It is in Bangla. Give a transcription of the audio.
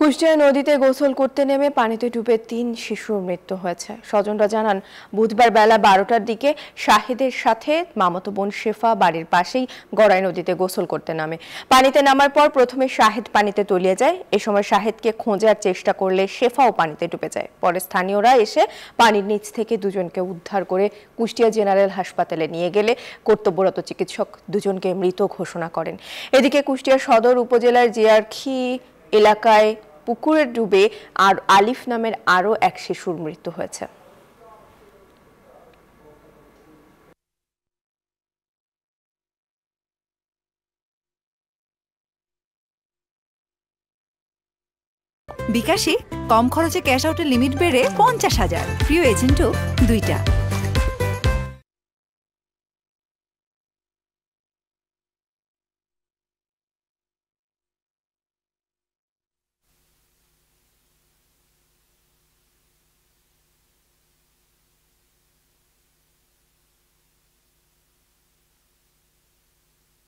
কুষ্টিয়া নদীতে গোসল করতে নেমে পানিতে ডুবে তিন শিশুর মৃত্যু হয়েছে স্বজনরা জানান বুধবার বেলা বারোটার দিকে শাহিদের সাথে মামতো বোন শেফা বাড়ির পাশেই গড়াই নদীতে গোসল করতে নামে পানিতে নামার পর প্রথমে শাহেদ পানিতে তলিয়ে যায় এ সময় শাহেদকে খোঁজার চেষ্টা করলে শেফাও পানিতে ডুবে যায় পরে স্থানীয়রা এসে পানির নিচ থেকে দুজনকে উদ্ধার করে কুষ্টিয়া জেনারেল হাসপাতালে নিয়ে গেলে কর্তব্যরত চিকিৎসক দুজনকে মৃত ঘোষণা করেন এদিকে কুষ্টিয়া সদর উপজেলার জিয়ারখি এলাকায় পুকুরে ডুবে আর আলিফ নামের আরও এক শিশুর মৃত্যু হয়েছে বিকাশে কম খরচে ক্যাশ আউটের লিমিট বেড়ে পঞ্চাশ হাজার প্রিয় এজেন্টও দুইটা